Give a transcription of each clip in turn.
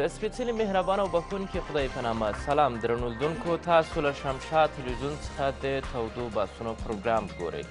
د سپېڅلي مهربان او بخښونکي خدای په نامه سلام درنو لیدونکو تاسو له شمشا تلویزیون څخه د تودو بحثونو پروګرام ګورئ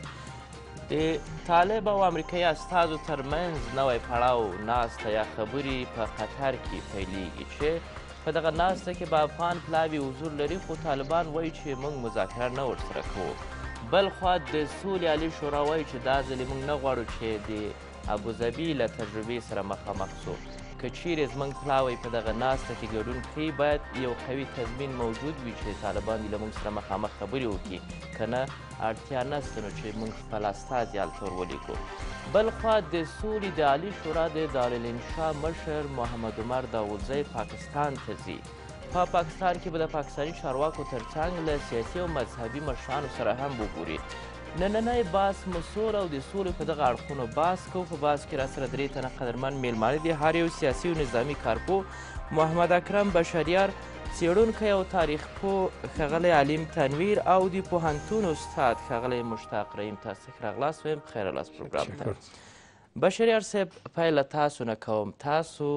د طالب او امریکایي استازو ترمنځ نوی پړاو ناسته یا خبرې په قطر کې پیلیږي چې په دغه ناسته کې به افغان پلاوي حضور لري خو طالبان وایي چې موږ مذاکره نه ورسره کوو بل خوا د سولې عالي شورا وایي چې دا ځلې موږ نه غواړو چې د ابوظبي له تجربې سره مخامخ څو که چیرې زموږ پلاوی په دغه ناسته کې ګډون کوي باید یو قوي تضمین موجود وي چې طالبان دې له موږ سره مخامخ خبرې وکړي که نه اړتیا نسته نو چې موږ خپل استازي هلته ورولېږو بلخوا د سولې د عالي شورا د دارالانشا مشر محمد عمر داودزی پاکستان ته ځي په پاکستان کې به د پاکستاني چارواکو ترڅنګ له سیاسي او مذهبي مشرانو سره هم وګوري نننی باس مسول او د سولې په دغه اړخونو باس کو په باس کې راسره درې تنه قدرمن میلمانه دي هر یو سیاسي او نظامي کارپو محمد اکرم بشریار څېړونکی او تاریخ پو ښاغلی علیم تنویر او د پوهنتون استاد ښاغلی مشتاق رحیم تاسو ښه راغلاست ویم خیر راغلاست پروګرام ته بشریار صاحب پیله تاسو نه کوم تاسو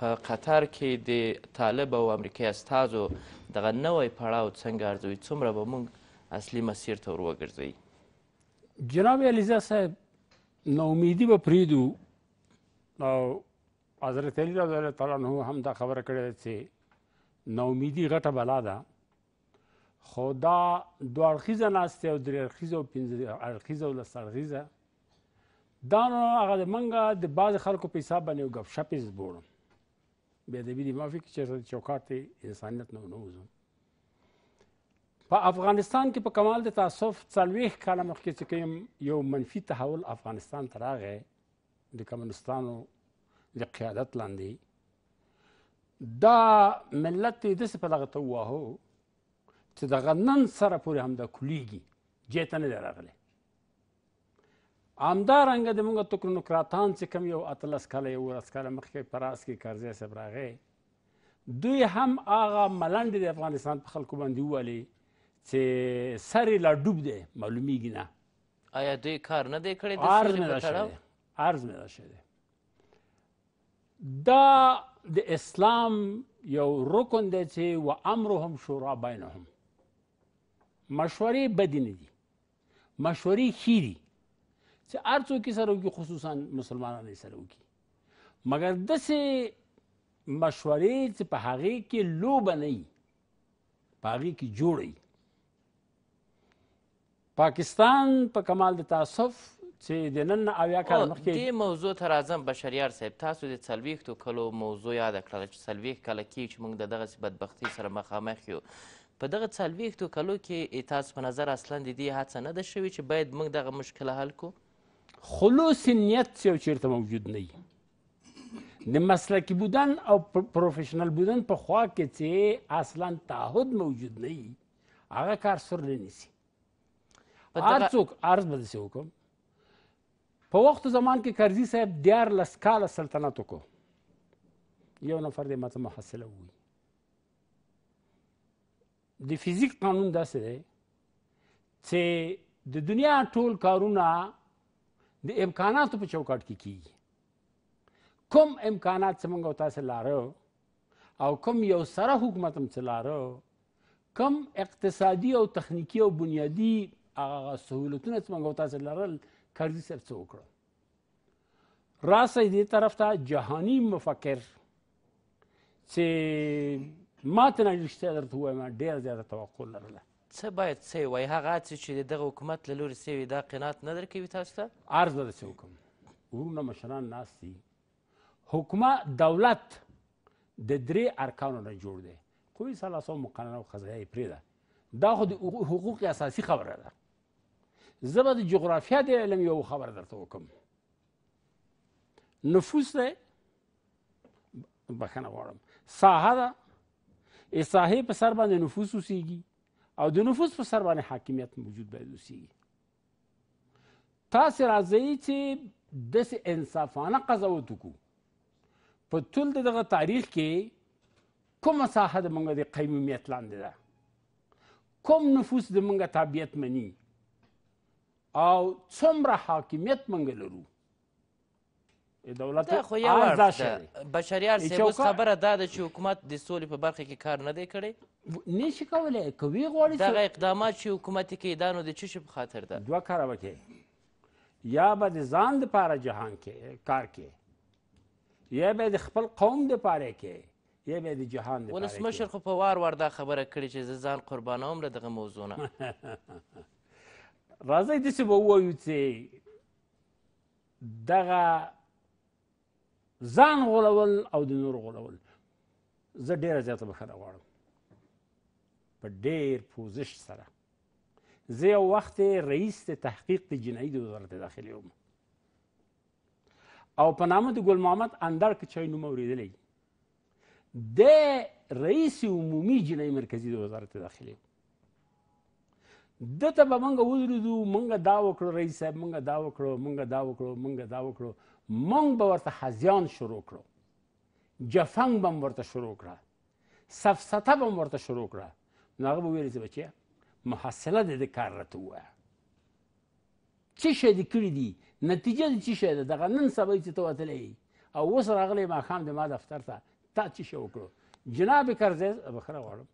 په قطر کې د طالب او امریکایي استازو دغه نوی پړاو څنګه ارزوي څومره به موږ اصلي مسیر ته ور وګرځوي جناب علیزه صاحب نومیدی به پریدو او حضرت علی رضی الله تعالی عنہ هم دا خبره کړې چې نومیدی غټه بلا ده خو دا دوه اړخیزه ناستې او درې اړخیزه او پنځه اړخیزه او لس اړخیزه دا نو هغه د منګه د بعض خلکو په حساب باندې ګپ شپې بوړم بې ادبي دي معافي چې چوکاټ انسانیت نه ونوځم په افغانستان کې په کمال د تاسف څلوېښت کاله مخکې چې کوم یو منفي تحول افغانستان ته راغی د کمونستانو د قیادت لاندې دا ملت یې داسې په دغه ته وواهو چې دغه نن سره پورې همدا کلیږي جې ته نه دی راغلی همدارنګه د موږ تکنوکراتان چې کوم یو اتلس کاله یو ورځ کاله مخکې په راس کې کرزی صاحب راغی دوی هم هغه ملنډې د افغانستان په خلکو باندې ووالې چې سر لا ډوب دی معلومیږي نه آیا دوی کار نه دی کړی د عرض مې راشه عرض مې راشه دی دا د اسلام یو رکن دی چې و امرهم شورا بینهم مشورې بدې نه دي مشورې ښې دي چې هر څوک یې سره وکړي خصوصا مسلمانان یې سره وکړي مګر داسې مشورې چې په هغې کې لوبه نه وي په هغې کې جوړ پاکستان په پا کمال د تاسف چې د نن اویا کاله مخکې دې موضوع ته راځم بشریار صاحب تاسو د څلوېښتو کلو موضوع یاده کړله چې څلوېښت کاله کېږي چې موږ د دغسې بدبختۍ سره مخامخ یو په دغه څلوېښتو کلو کې تاسو په نظر اصلا د دې هڅه نه ده شوې چې باید موږ دغه مشکله حل کړو خلوص نیت یو چېرته موجود نه د مسلکي بودن او پروفیشنل بودن په خوا کې چې اصلا تعهد موجود نه هغه کار سر نه نیسي هر څوک عرض به داسې وکړم په وخت زمان کې کرزي صاحب دیارلس کاله سلطنت وکړو یو نفر دی ماته محصله ووي د فزیک قانون داسې دی چې د دنیا ټول کارونه د امکاناتو په چوکاټ کې کیږي کوم امکانات چې موږ تاسو لاره او کوم یو سره حکومت هم چې لاره کوم اقتصادي او تخنیکی او بنیادی هغه سهولتونه چې موږ تاسو لرل کرزي صاحب څه وکړه راسئ دې طرف ته جهاني مفکر چې ما ته نه رښتیا درته ووایم ډېره زیاته توقع لرله څه باید څه وای هغه څه چې دغه حکومت له لورې سوي دا قناعت نه درکوي تاسو ته عرض به داسې وکړم ورونه مشران ناست دي حکومت دولت د درې ارکانو نه جوړ دی قوې ثلاثه مقننه او قضایه یې پرېږده دا خو د حقوق اساسي خبره ده زه به د جغرافیه د علم یو خبر درته وکم نفوس دی بخښنه غواړم ساحه ده ساحې په سر باندې نفوس اوسیږي او د نفوس په سر باندې حاکمیت موجود باید اوسیږي تاسې راځئ چې داسې انصافانه قضاوت وکړو په ټول د دغه تاریخ کې کومه ساحه د موږ د قیمومیت لاندې ده کوم نفوس د موږ تابعیت مني او څومره حاکمیت منګ لرو دولت خو یو بشریار صاحب اوس خبره دا ده چې حکومت د سولې په برخه کې کار نه دی کړی نشي کولی کوي غواړي دغه اقدامات چې حکومت یې کوي دا نو د څه شي په خاطر ده دوه کاره وکړي یا به د ځان دپاره جهان کې کار کې یا به د خپل قوم دپاره کې یا بیا د جهان ولسمشر خو په وار وار دا خبره کړې چې زه ځان قربانوم له دغه موضوع نه راځئ داسې به ووایو چې دغه ځان غولول او د نور غولول زه ډېره زیاته بښنه غواړم په ډېر پوزش سره زه یو وخت رئیس د تحقیق د جنایي د وزارت داخلي وم او په نامه د ګل محمد اندړ که چای نوم اورېدلی د رئیس عمومي جنایي مرکزي د وزارت داخلي وم د ته به مونږ ودرېدو مونږ دا وکړو رئیس صاحب مونږ دا وکړو مونږ دا وکړو مونږ دا وکړو مونږ به ورته هزیان شروع کړو جفنګ به ورته شروع کړه سفسطه به ورته شروع کړه نو هغه به ویل زه بچیه محصله د دې کار راته ووایه څه شی دې کړي دي نتیجه دې څه شی ده دغه نن سبا چې ته وتلی او اوس راغلی ماښام د ما دفتر ته تا څه شی وکړو جناب کرزی بخره غواړم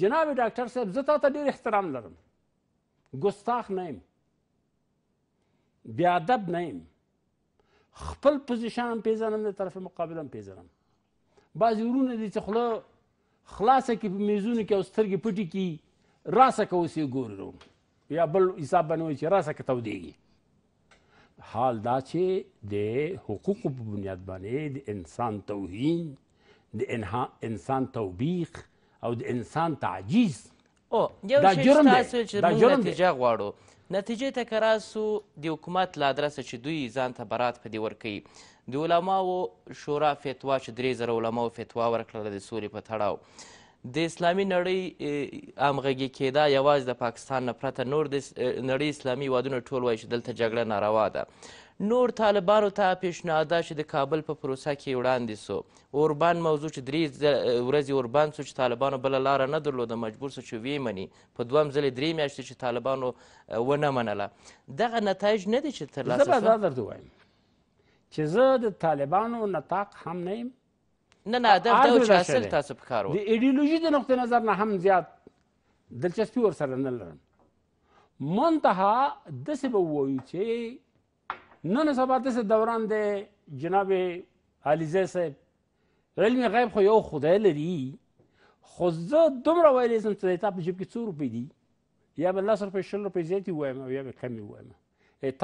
جناب ډاکټر صاحب زه تا ته ډېر احترام لرم ګستاخ نه یم بیادب نه یم خپل پوزیشن هم پیژنم د طرف مقابل هم پیژنم بعضې ورونه دي چې خوله خلاصه کړي په میزونو کې او سترګې پټې کړي راسه که اوس یې ګورو یا بل حساب باندې وایي چې راسه که تودېږي حال دا چې د حقوقو په بنیاد باندې د انسان توهین د انسان توبیخ او د انسان تعجیز او یو شی تاسو چې موږ نتیجه غواړو نتیجې ته که راسو د حکومت له ادرسه چې دوی ځان ته برات په دې ورکوي د علماو شورا فتوا چې درې زره علماو فتوا ورکړله د سولې په تړاو د اسلامي نړۍ همغږي کېدا یوازې د پاکستان نه پرته نور د نړۍ اسلامي هیوادونه ټول وایي چې دلته جګړه ناروا ده نور طالبانو ته پیشنهاد ده چې د کابل په پروسه کې وړاندې سو اوربان موضوع چې درې ورځې اوربان سو چې طالبانو بله لاره نه درلوده مجبور سو چې ویې مني په دوهم ځلې درې میاشتې چې طالبانو ونه منله دغه نتایج نه دي چې ترلاسه زه به دا درته وایم چې زه د طالبانو نطاق هم نه یم نه نه دا چې اصل تاسو په کار د ایډیولوژي د نقطې نظر نه هم زیات دلچسپي ورسره نه لرم منتها داسې به ووایو چې نن سبا داسې دوران دی جناب علیزه صاحب علم غیب خو یو خدای لري خو زه دومره ویلی سم چې تا په جیب کې څو روپۍ دي یا به لس روپۍ شل روپۍ زیاتې ووایم او یا به کمې ووایم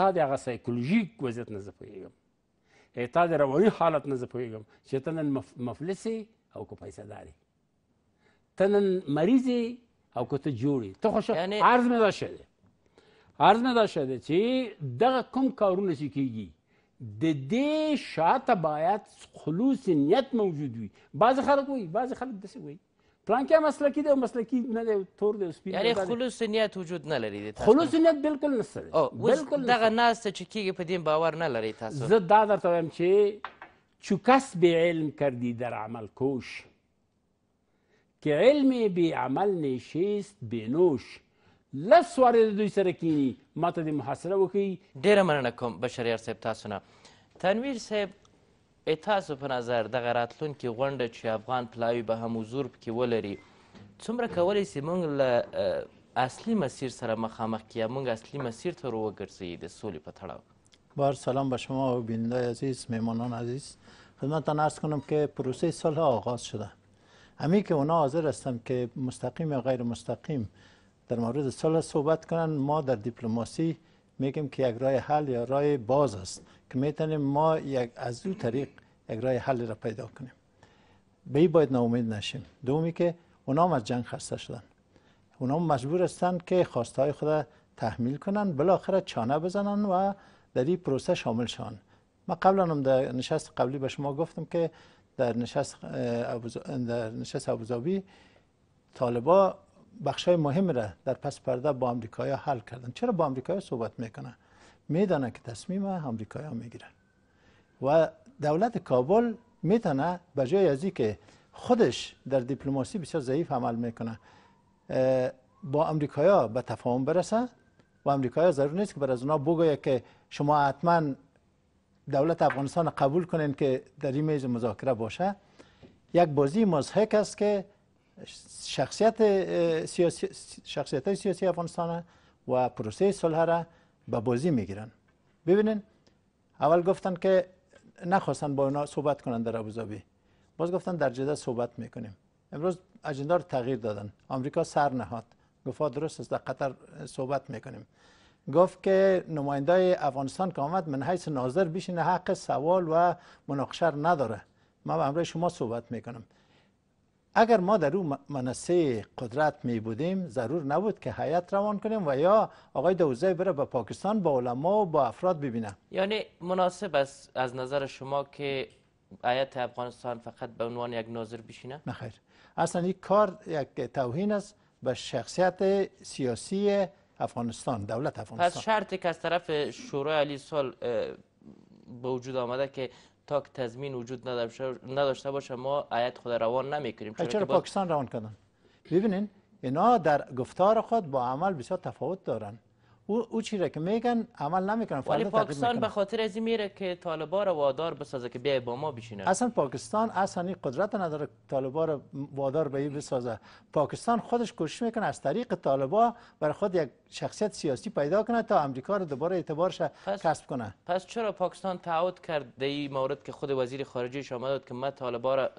تا د هغه سایکولوژیک وضعیت نه زه پوهېږم تا د رواني حالت نه زه پوهېږم چې ته نن مفلسې او که پیسهدار ته نن مریض او که ته جوړ یې ته خو عرض مې دا شی دی عرض نه دا شده چې دغه کوم کارونه چې کیږي د دې شاته باید خلوص نیت موجود وي بعض خلک وایي بعض خلک داسې وایي پلان کې مسلکی دی او مسلکی نه دی تور دی سپین یعنی خلوص نیت وجود نه لري خلوص نیت بالکل نشته بالکل دغه ناس چې کیږي په دې باور نه لري تاسو زه دا درته وایم چې چو کس به علم کردی در عمل کوش که علمی به عمل نشیست بنوش لس واره د دوی سره کینی ما ته د محاصره وکړي ډیره مننه کوم بشریار صاحب تاسو نه تنویر صاحب تاسو په نظر دغه راتلونکي غونډه چې افغان پلاوي به هم حضور پکې ولري څومره کولی سي موږ له اصلي مسیر سره مخامخ کیا موږ اصلي مسیر ته وګرځي د سولې په تړاو بار سلام به شما و بیننده عزیز مهمانان عزیز خدمتتان عرض کنم که پروسه صلح آغاز شده همین که اونا حاضر هستند که مستقیم یا غیر مستقیم در مورد صلح صحبت کنن ما در دیپلماسی میگیم که یک راه حل یا راه باز است که میتونیم ما یک از او طریق یک راه حل را پیدا کنیم به باید ناامید نشیم دومی که اونا هم از جنگ خسته شدن اونا مجبور هستند که خواسته های خود تحمیل کنن بالاخره چانه بزنن و در این پروسه شامل شون. ما قبلا هم در نشست قبلی به شما گفتم که در نشست در نشست ابوظبی طالبا بخش های مهم را در پس پرده با امریکایی حل کردن چرا با امریکایی صحبت میکنن میدانه که تصمیم امریکایی ها میگیرن و دولت کابل میتونه به جای از که خودش در دیپلماسی بسیار ضعیف عمل میکنه با ها به تفاهم برسه و امریکایا ضرور نیست که بر از اونا بگویه که شما حتما دولت افغانستان قبول کنین که در این میز مذاکره باشه یک بازی مضحک است که شخصیت سیاسی شخصیت سیاسی افغانستان و پروسه صلح را به بازی میگیرن ببینین اول گفتن که نخواستن با اونا صحبت کنن در ابوظبی باز گفتن در جده صحبت میکنیم امروز اجندا رو تغییر دادن آمریکا سر نهاد گفت درست است در قطر صحبت میکنیم گفت که نماینده افغانستان که آمد من حیث ناظر بشینه حق سوال و مناقشه نداره من امروز شما صحبت میکنم اگر ما در او منصه قدرت می بودیم ضرور نبود که حیات روان کنیم و یا آقای دوزه بره به پاکستان با علما و با افراد ببینه یعنی مناسب است از نظر شما که آیت افغانستان فقط به عنوان یک ناظر بشینه؟ نخیر اصلا این کار یک توهین است به شخصیت سیاسی افغانستان دولت افغانستان پس شرطی که از طرف شورای علی سال به وجود آمده که تا که تضمین وجود نداشته باشه ما آیت خود روان نمیکنیم چرا, چرا پاکستان روان کردن ببینین اینا در گفتار خود با عمل بسیار تفاوت دارن او, او چی را که میگن عمل نمیکنن ولی پاکستان به خاطر از میره که طالبا را وادار بسازه که بیای با ما بشینه اصلا پاکستان اصلا این قدرت نداره طالبا را وادار به بسازه پاکستان خودش کوشش میکنه از طریق طالبا بر خود یک شخصیت سیاسی پیدا کنه تا امریکا رو دوباره اعتبارش کسب کنه پس چرا پاکستان تعهد کرد در این مورد که خود وزیر خارجه شما داد که ما طالبا را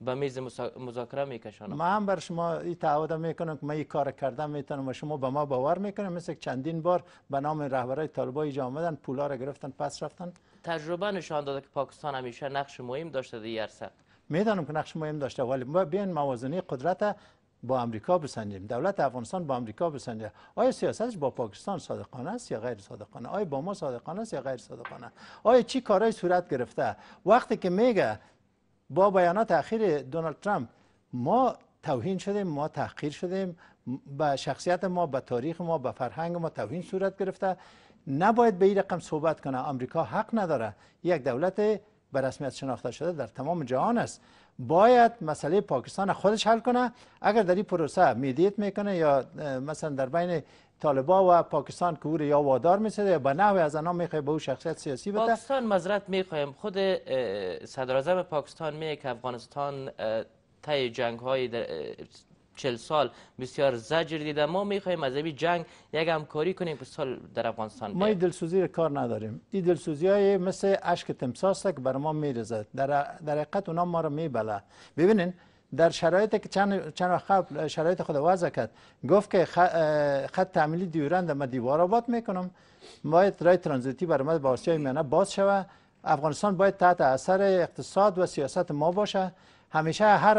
به میز مذاکره میکشانم من هم بر شما این تعهد میکنم که من این کار کردم میتونم و شما به ما باور میکنم مثل چندین بار به نام رهبرای طالبان اینجا آمدن پولا را گرفتن پس رفتن تجربه نشان داده که پاکستان همیشه نقش مهم داشته در عرصه میدانم که نقش مهم داشته ولی ما بیان موازنه قدرت با امریکا بسنجیم دولت افغانستان با امریکا بسنجه آیا سیاستش با پاکستان صادقانه است یا غیر صادقانه آیا با ما صادقانه است یا غیر صادقانه آیا چی کارای صورت گرفته وقتی که میگه با بیانات اخیر دونالد ترامپ ما توهین شدیم ما تحقیر شدیم به شخصیت ما به تاریخ ما به فرهنگ ما توهین صورت گرفته نباید به این رقم صحبت کنه آمریکا حق نداره یک دولت به رسمیت شناخته شده در تمام جهان است باید مسئله پاکستان خودش حل کنه اگر در این پروسه میدیت میکنه یا مثلا در بین طالبا و پاکستان که او یا وادار یا به نحوی از انا میخواه به او شخصیت سیاسی بده پاکستان مذرت میخوایم خود صدر پاکستان میگه که افغانستان تای جنگ های در چل سال بسیار زجر دیده ما میخواهیم از این جنگ یک همکاری کنیم که سال در افغانستان ما این دلسوزی کار نداریم این دلسوزی های مثل اشک تمساس که بر ما میرزد در, در حقیقت ما رو میبله ببینین در شرایط که چند چند وقت قبل شرایط خود وضع کرد گفت که خط تعمیلی دیورند ما دیوار آباد میکنم باید رای ترانزیتی بر ما به آسیای میانه باز شوه افغانستان باید تحت اثر اقتصاد و سیاست ما باشه همیشه هر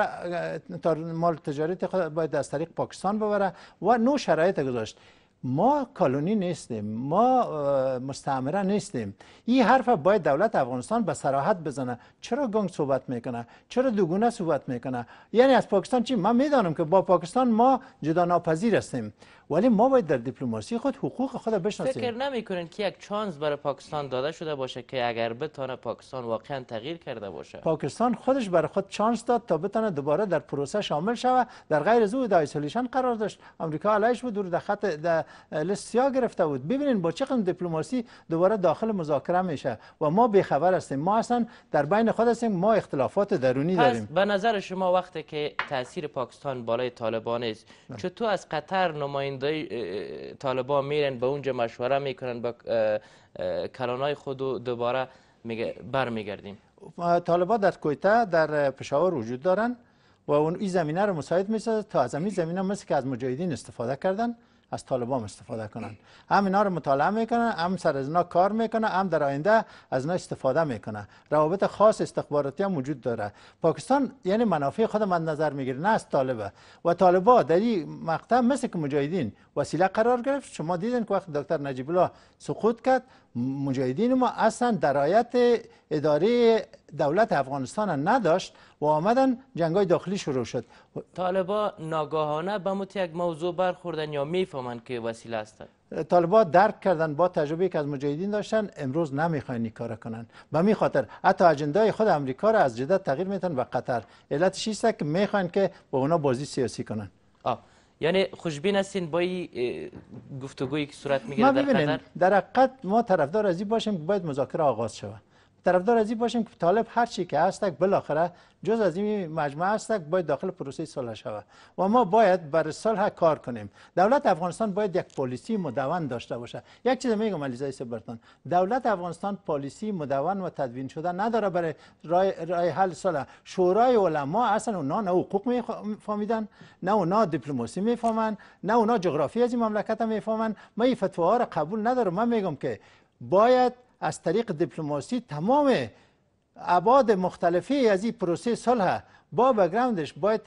مال تجارتی خود باید از طریق پاکستان ببره و نو شرایط گذاشت ما کالونی نیستیم ما مستعمره نیستیم این حرف باید دولت افغانستان به سراحت بزنه چرا گنگ صحبت میکنه چرا دوگونه صحبت میکنه یعنی از پاکستان چی من میدانم که با پاکستان ما جدا ناپذیر هستیم ولی ما باید در دیپلماسی خود حقوق خود بشناسیم فکر نمیکنین که یک چانس برای پاکستان داده شده باشه که اگر بتونه پاکستان واقعا تغییر کرده باشه پاکستان خودش برای خود چانس داد تا بتونه دوباره در پروسه شامل شود در غیر از او قرار داشت آمریکا علیش بود در خط در لیست سیاه گرفته بود ببینین با چه قسم دیپلماسی دوباره داخل مذاکره میشه و ما خبر هستیم ما اصلا در بین خود هستیم ما اختلافات درونی داریم به نظر شما وقتی که تاثیر پاکستان بالای طالبان است چطور از قطر نماینده نمایندای طالبان میرن به اونجا مشوره میکنن با کلانای خود و دوباره برمیگردیم طالبان در کویته در پشاور وجود دارن و اون این زمینه رو مساعد میسازه تا از این زمینه مثل که از مجاهدین استفاده کردن از طالبان استفاده کنن هم اینا رو مطالعه میکنن هم سر از اینا کار میکنه هم در آینده از اینا استفاده میکنه روابط خاص استخباراتی هم وجود داره پاکستان یعنی منافع خود من نظر میگیره نه از طالبه و طالبا در این مقطع مثل که مجاهدین وسیله قرار گرفت شما دیدین که وقت دکتر نجیب الله سقوط کرد مجاهدین ما اصلا درایت اداره دولت افغانستان نداشت و آمدن جنگای داخلی شروع شد طالبا ناگاهانه به مت یک موضوع برخوردن یا میفهمند که وسیله است. طالبا درک کردن با تجربه که از مجاهدین داشتن امروز نمیخواین این کار کنن به می خاطر حتی اجندای خود امریکا را از جدت تغییر میتن و قطر علت است که میخواین که با اونا بازی سیاسی کنن یعنی خوشبین هستین با این گفتگویی که صورت میگیره در قطر در حقیقت ما طرفدار از باشیم که باید مذاکره آغاز شود طرفدار از این باشیم که طالب هر چی که هستک بالاخره جز از این مجموعه هستک باید داخل پروسه صلح شود و ما باید بر صلح کار کنیم دولت افغانستان باید یک پالیسی مدون داشته باشه یک چیز میگم علیزاده سبرتان دولت افغانستان پالیسی مدون و تدوین شده نداره برای رای, حل صلح شورای علما اصلا اونا نه حقوق میفهمیدن نه اونا دیپلماسی میفهمن نه اونا جغرافی از این مملکت میفهمن ما این فتوا را قبول نداره. من میگم که باید از طریق دیپلماسی تمام ابعاد مختلفی از این پروسه صلح با بگراندش باید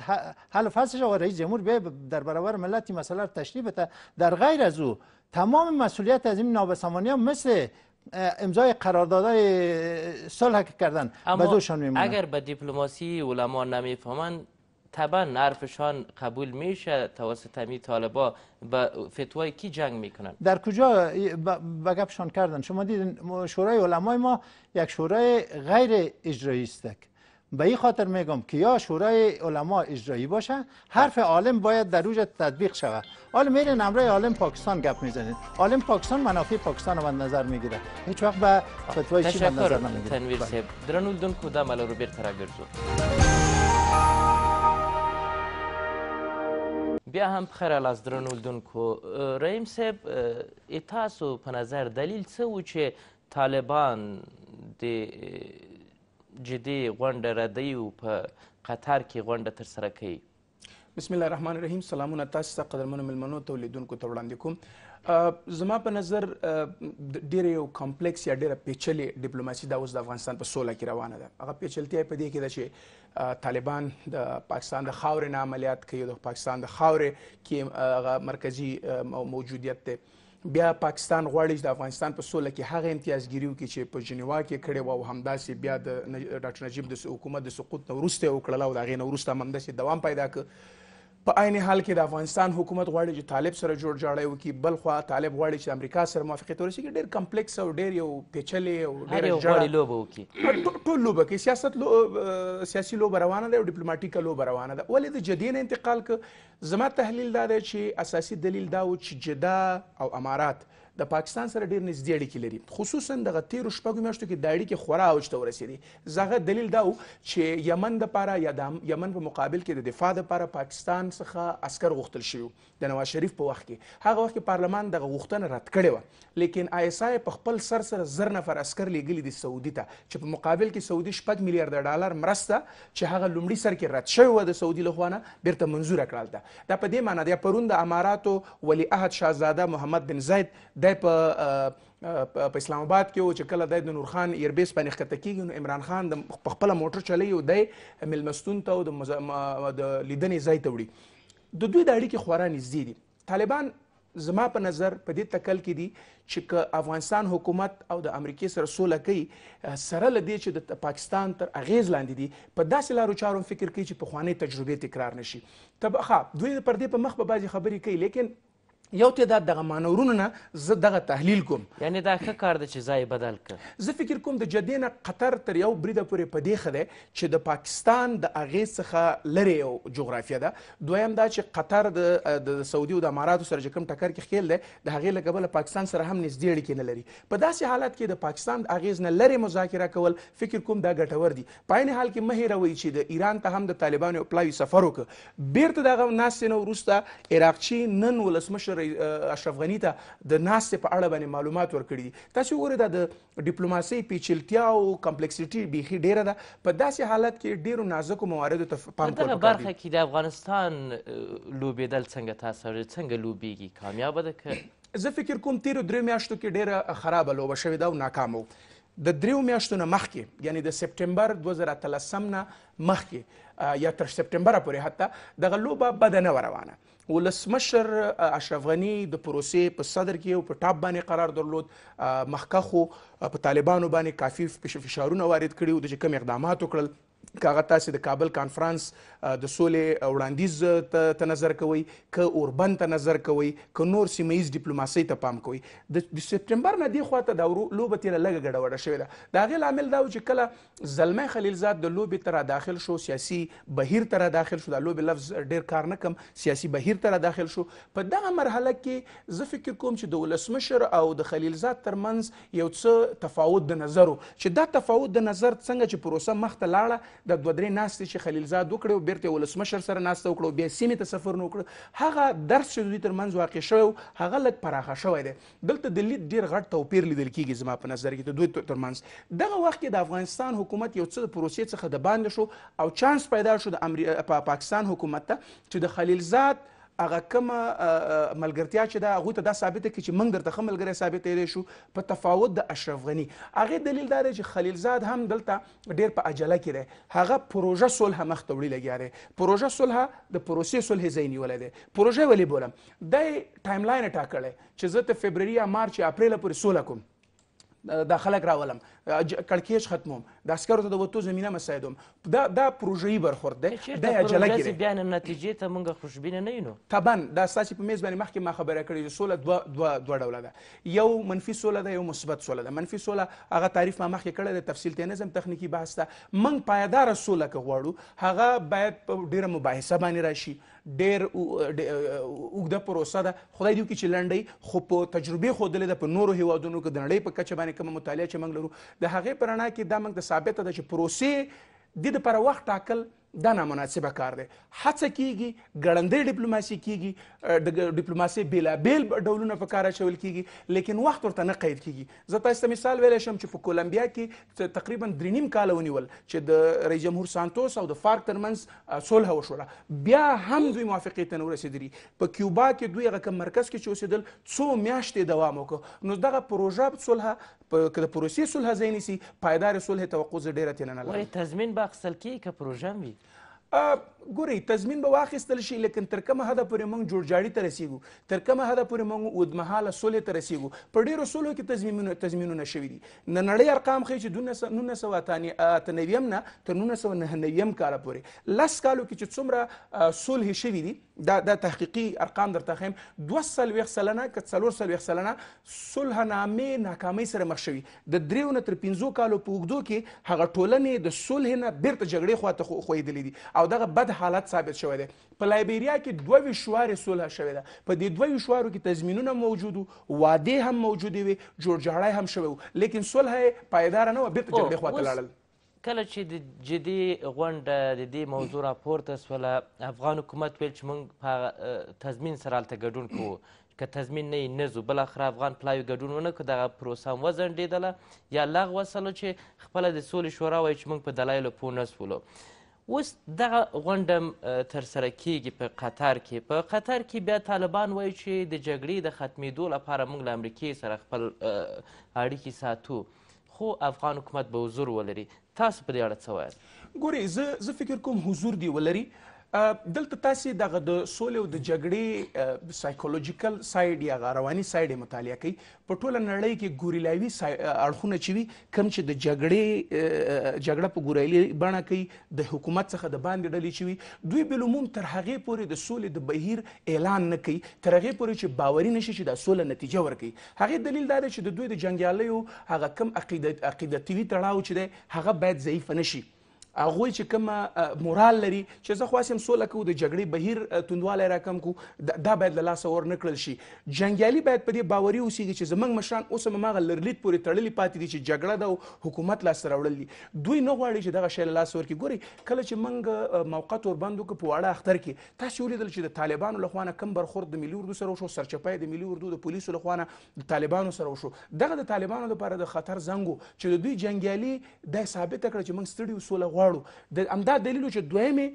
حل فصلش آقای رئیس جمهور بیای در برابر ملت این مسئله رو تشریح بده در غیر از او تمام مسئولیت از این نابسامانی ها مثل امضای قراردادهای صلح که کردن به دوشان میمونه اگر به دیپلماسی علما نمیفهمند طبعا نرفشان قبول میشه توسط همی طالبا به فتوای کی جنگ میکنن در کجا بگفشان کردن شما دیدین شورای علمای ما یک شورای غیر اجرایی استک به این خاطر میگم که یا شورای علما اجرایی باشه حرف عالم باید در روز تطبیق شود حالا میرین امرای عالم پاکستان گپ میزنید عالم پاکستان منافع پاکستان رو نظر میگیره هیچ وقت به فتوای چی نظر نمیگیره تنویر رو بیر ترا بیا هم خیر لاس درنولدونکو رحیم صاحب تاسو په نظر دلیل څه و چې طالبان د جدي غونډه ردی او په قطر کې غونډه ترسره کوي بسم الله الرحمن الرحیم سلامونه تاسو ته قدرمنو ملمنو تولیدونکو ته وړاندې کوم زما په نظر ډیره یو کمپلیکس یا ډیره پیچلې ډیپلوماسي دا اوس د افغانستان په سوله کې روانه ده هغه پیچلتیا په دې کې ده چې طالبان د پاکستان د خاورې نه عملیات کوي د پاکستان د خاورې کې هغه مرکزی موجودیت ده بیا پاکستان غواړي چې د افغانستان په سوله کې هغه امتیازګیریو کې چې په جنیوا کې کړي وو همداسې بیا د ډاکټر نجیب د حکومت د سقوط نو وروسته وکړل او دا غي نو وروسته همداسې دوام پیدا کړ په عین حال کې د افغانستان حکومت غواړي چې طالب سره جوړ جاړی وکړي بل خوا طالب غواړي چې امریکا سره موافقې ته ورسیږي ډېر کمپلیکس او ډېر یو پیچلې او ډېر غواړي لوبه وکړي ټول لوبه کې سیاست لو سیاسي لوبه روانه ده او ډیپلوماټیکه لوبه روانه ده ولې د جدې نه انتقال ک زما تحلیل دا دی چې اساسي دلیل دا و چې جده او امارات د پاکستان سره ډیر نږدې اړیکې لري خصوصا د تیرو شپږو میاشتو کې د اړیکې خورا اوج ته ورسېدې زغه دلیل دا و چې یمن د پاره یا د یمن په مقابل کې د دفاع د پاره پاکستان څخه عسكر غوښتل شو د نواز شریف په وخت کې هغه وخت کې پارلمان دغه غوښتنه رد کړې و لیکن آی اس آی په خپل سر سره زر نفر عسكر لیږلي دي سعودي ته چې په مقابل کې سعودي شپږ میلیارډ ډالر مرسته چې هغه لومړي سر کې رد شوی و د سعودي له خوا نه بیرته منزوره کړل ده دا په دې معنی ده پرون د اماراتو ولی عهد شاهزاده محمد بن زاید د ځای په په اسلام آباد کې او چې کله د نور خان ایربیس باندې ښکته کیږي نو عمران خان د خپل موټر چلی او د ملمستون ته او د لیدنې ځای ته وړي د دوی د اړیکې خورا نږدې دي طالبان زما په نظر په دې تکل کې دي چې افغانستان حکومت او د امریکای سره سوله کوي سره لدی چې د پاکستان تر اغیز لاندې دي په داسې لارو چارو فکر کوي چې په خوانې تجربه تکرار نشي تبخه دوی پر دې په مخ په با بازي خبري کوي لیکن یو تعداد دغه مانورونو نه زه دغه تحلیل کوم یعنی دا ښه کار دی چې ځای بدل کړه زه فکر کوم د جدې نه قطر تر یو بریده پورې په دې ښه دی چې د پاکستان د هغې څخه لرې یو جغرافیه ده دویم دا چې قطر د د سعودي او د اماراتو سره چې کوم ټکر کې ښکیل دی د هغې له کبله پاکستان سره هم نږدې اړیکې نه لري په داسې حالت کې د پاکستان د اغیز نه لرې مذاکره کول فکر کوم دا ګټور دي په عین حال کې مه هېروئ چې د ایران ته هم د طالبانو یو پلاوي سفر وکړ بیرته دغه ناستې نه وروسته عراقچي نن ولسمشر اشرف غنی ته د ناستې په اړه باندې معلومات ورکړي دي تاسو وګورئ دا د ډیپلوماسۍ پیچلتیا او کمپلیکسټي بیخي ډیره ده په داسې حالت کې ډیرو نازکو مواردو ته پام کول پکار برخه کې د افغانستان لوبېدل څنګه تاسو څنګه لوبېږي کامیاب ده که زه فکر کوم تیرو درې میاشتو کې ډیره خرابه لوبه شوې ده او ناکامه د دریو میاشتو نه مخکې یعنی د سپټمبر 2013 نه مخکې یا تر سپټمبر پورې حتی دغه لوبه بده نه روانه ولسمشر اشرف غنی د پروسې په صدر کې او په ټاپ باندې قرار درلود مخکخو په طالبانو باندې کافي فشارونه وارد کړي او د کوم اقدامات وکړل کاغه تاسو د کابل کانفرنس د سولې وړاندیز ته نظر کوي ک اوربن ته نظر کوي ک نور سیمایز ډیپلوماسي ته پام کوي د سپټمبر نه دی خواته د لوبه تیر لګ غډوډه شوې ده دا غي لامل دا چې کله زلمه خلیلزاد د لوبي تر داخل شو سیاسي بهیر تر داخل شو د لوبي لفظ ډیر کار نه کم سیاسي بهیر تر داخل شو په دغه مرحله کې زه فکر کوم چې د ولسمشر او د خلیلزاد ترمنځ یو څه تفاوت د نظرو چې دا تفاوت د نظر څنګه چې پروسه مخ ته لاړه د دوه درې ناستې چې خلیلزاد وکړي بیرته ولسمشر سره ناسته وکړو بیا سیمې ته سفر نو کړ هغه درس چې دوی تر منځ واقع شوی هغه لږ پراخه شوی دی دلته د لید ډیر غټ توپیر لیدل کیږي زما په نظر کې دوی تر منځ دغه وخت کې د افغانستان حکومت یو څه د پروسې څخه د باندې شو او چانس پیدا شو د پاکستان حکومت ته چې د خلیلزاد هغه کوم ملګرتیا چې دا هغه ته دا ثابت کی چې موږ درته خملګری ثابت یې شو په تفاوت د اشرف غنی هغه دلیل دا چې خلیل زاد هم دلته ډیر په عجله کې دی هغه پروژه صلح مخ ته وړي لګیا دی پروژه صلح د پروسې صلح زینی ولې دی پروژه ولې بولم د ټایم لاین ټاکلې چې زه ته فبرवरी یا مارچ یا اپریل پورې صلح کوم دا خلک راولم کړکېچ ختموم د عسکرو ته د وتو زمینه مساعدوم دا دا پروژهیي برخورد دی دا عجله کې دی بیا نتیجې ته موږ خوشبینه نه یو نو طبعا دا ستاسې په میز باندې مخکې ما خبره کړې چې سوله دوه دوه دوه ډوله ده یو منفي سوله ده یو مثبت سوله ده منفي سوله هغه تعریف ما مخکې کړی دی تفصیل ته نظم تخنیکی بحث ده موږ پایدار سوله که غواړو هغه باید په ډیره مباحثه باندې راشي ډیر اوږده پروسه ده خدای دې وکړي چې لنډی خو په تجربې ښودلې ده په نورو هیوادونو کې د نړۍ په کچه باندې کومه مطالعه چې موږ لرو د هغې پرانا کې دا موږ د ثابته ده چې پروسې د لپاره وخت ټاکل دا نامناسبه کار دی هڅه کیږي ګړندې ډیپلوماسي کیږي د ډیپلوماسي بیلابیل ډولونه په کار اچول کیږي لیکن وخت ورته نه قید کیږي زه تاسو ته مثال ویلی شم چې په کولمبیا کې تقریبا درې نیم کاله ونیول چې د رئیس جمهور سانتوس او د فارک ترمنځ صلح وشوله بیا هم دوی موافقې ته نه ورسېدلي په کیوبا کې دوی هغه کوم مرکز کې چې اوسېدل څو میاشتې دوام وکړ نو دغه پروژه صلح که د پروسې صلح ځای نیسي پایدار صلح توقع زه ډېره ترې نه لرم ولې تضمین به اخیستل کیږي که پروژه هم وي ګوري تضمین به واخیستل شي لیکن تر کومه حده پورې موږ جوړجاړي ته رسیږو تر کومه حده پورې موږ ودمهاله سولې ته رسیږو په ډیرو سولو کې تضمینونه تضمینونه شوي دي نه نړۍ ارقام ښیي چې نولس سوه اتنویم نه تر نولس سوه نهنویم کاله پورې لس کالو کې چې څومره صلحې شوي دي دا دا تحقیقي ارقام درته ښیم دوه څلوېښت سلنه که څلور څلوېښت سلنه صلح نامې ناکامۍ سره مخ شوي د دریو نه تر پنځو کالو په اوږدو کې هغه ټولنې د صلح نه بیرته جګړې خواته خویدلې دي او دغه بد حالت ثابت شوی دی په لایبیریا کې دوه ویشت شوارې صلح شوې ده په دې دوه ویشت شوارو کې تضمینونه موجود وو وعدې هم موجودې وې جوړجاړی هم شوی وو لیکن صلح یې پایداره نه وه بېرته جنبې خواته لاړل کله چې د جدي غونډه د دې موضوع راپورته سوله افغان حکومت ویل چې موږ په تضمین سره هلته ګډون کوو که تضمین نه یې نه ځو بالاخره افغان پلاوي ګډون ونه کړو دغه پروسه هم وځنډېدله یا لغوه سله چې خپله د سولې شورا وایي چې موږ په دلایلو پوه نه سولو اوس دغه غونډه ترسره کیږي په قطر کې په قطر کې بیا طالبان وایي چې د جګړې د ختمیدو لپاره موږ له امریکې سره خپل اړیکې ساتو خو افغان حکومت به حضور ولري تاسو په دې اړه څه وایاست ګورئ زه فکر کوم حضور دی ولري دلته تاسو دغه د سولې او د جګړې سایکولوژیکل ساید یا رواني ساید مطالعه کوي په ټوله نړۍ کې ګوریلاوي اړخونه چوي کم چې د جګړې جګړه په ګوریلي بڼه کوي د حکومت څخه د باندې ډلې چوي دوی بل عموم تر هغه پورې د سولې د بهیر اعلان نه کوي تر هغه پورې چې باوري نشي چې د سولې نتیجه ورکړي هغه دلیل دا دی چې د دوی د جنگیالیو هغه کم عقیدت عقیدتوي تړاو چې دی هغه باید ضعیف نشي هغه چې کوم مورال لري چې زه خواسم سوله کو د جګړې بهیر توندواله راکم کو دا باید له لاسه ور نکړل شي جنگیالي باید په دې باوري اوسېږي چې زمنګ مشران اوس مغه لرلید پورې تړلې پاتې دي چې جګړه د حکومت لاس راوړل دي دوی نه غواړي چې دغه شی له لاسه ورکړي ګوري کله چې منګ موقت ور باندې کو په واړه اختر کې تاسو ولیدل چې د طالبانو له خوانه کم برخورد د ملي اردو سره وشو سرچپای د ملي اردو د پولیسو له خوانه د طالبانو سره وشو دغه د طالبانو لپاره د خطر زنګو چې د دوی جنگیالي د ثابت کړ چې موږ ستړي وسوله غواړو لاړو د امدا دلیل چې دویمه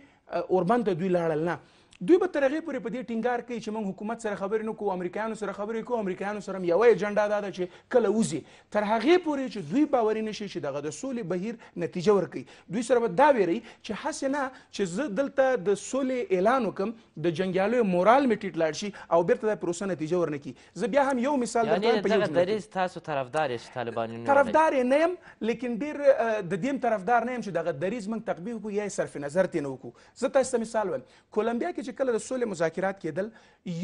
اوربند ته دوی لاړل نه دوی به ترغه پورې په دې ټینګار کوي چې موږ حکومت سره خبرې نه کوو امریکایانو سره خبرې کوو امریکایانو سره یو ایجنډا دا ده چې کله وزي تر هغه پورې چې دوی باور نه شي چې دغه د سولې بهیر نتیجه ورکړي دوی سره به دا ویری چې حس نه چې زه دلته د سولې اعلان وکم د جنگیالیو مورال می ټیټ لاړ شي او بیرته د پروسه نتیجه ورنکړي زه بیا هم یو مثال درته په یو ځای دریز تاسو طرفدار یې طالبان نه طرفدار یې نه يم لیکن ډیر د دې طرفدار نه يم چې دغه دریز موږ تقبیح کوو یا صرف نظر تینو کوو زه تاسو مثال وایم کولمبیا کې چې کله د سولې مذاکرات کېدل